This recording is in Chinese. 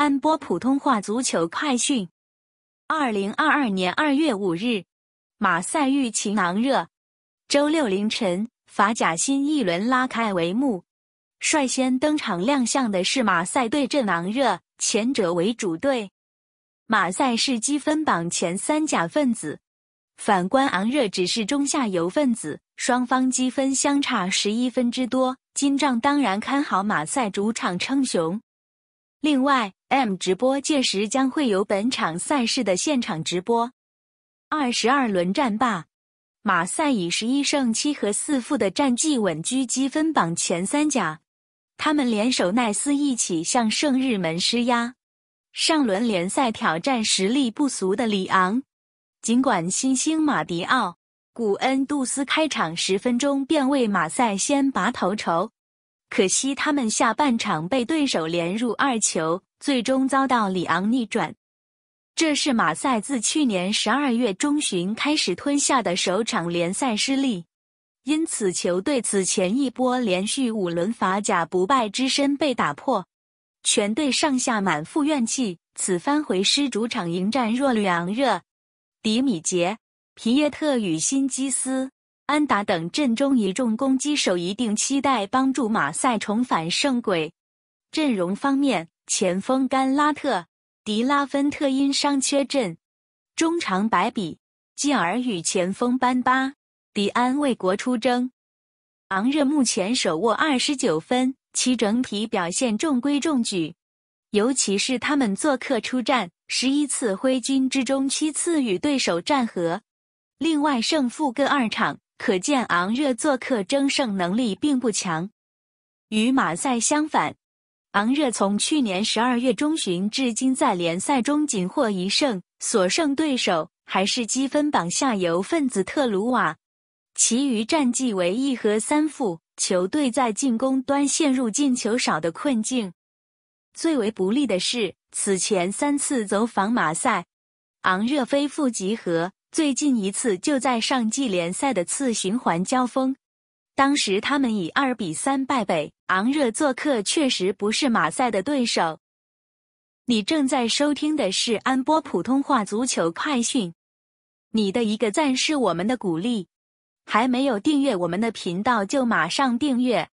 安播普通话足球快讯：二零二二年二月五日，马赛遇情昂热。周六凌晨，法甲新一轮拉开帷幕。率先登场亮相的是马赛对阵昂热，前者为主队。马赛是积分榜前三甲分子，反观昂热只是中下游分子，双方积分相差十一分之多。金帐当然看好马赛主场称雄。另外，M 直播届时将会有本场赛事的现场直播。二十二轮战罢，马赛以十一胜七和四负的战绩稳居积分榜前三甲。他们联手奈斯一起向圣日门施压。上轮联赛挑战实力不俗的里昂，尽管新星马迪奥、古恩杜斯开场十分钟便为马赛先拔头筹。可惜他们下半场被对手连入二球，最终遭到里昂逆转。这是马赛自去年十二月中旬开始吞下的首场联赛失利，因此球队此前一波连续五轮法甲不败之身被打破，全队上下满腹怨气。此番回师主场迎战弱旅昂热，迪米杰、皮耶特与辛基斯。安达等阵中一众攻击手一定期待帮助马赛重返胜轨。阵容方面，前锋甘拉特、迪拉芬特因伤缺阵，中场白比、基尔与前锋班巴、迪安为国出征。昂热目前手握二十九分，其整体表现中规中矩，尤其是他们做客出战十一次挥军之中七次与对手战和，另外胜负各二场。可见昂热做客争胜能力并不强，与马赛相反，昂热从去年十二月中旬至今在联赛中仅获一胜，所胜对手还是积分榜下游分子特鲁瓦，其余战绩为一和三负。球队在进攻端陷入进球少的困境。最为不利的是，此前三次走访马赛，昂热非负即和。最近一次就在上季联赛的次循环交锋，当时他们以二比三败北。昂热做客确实不是马赛的对手。你正在收听的是安波普通话足球快讯。你的一个赞是我们的鼓励，还没有订阅我们的频道就马上订阅。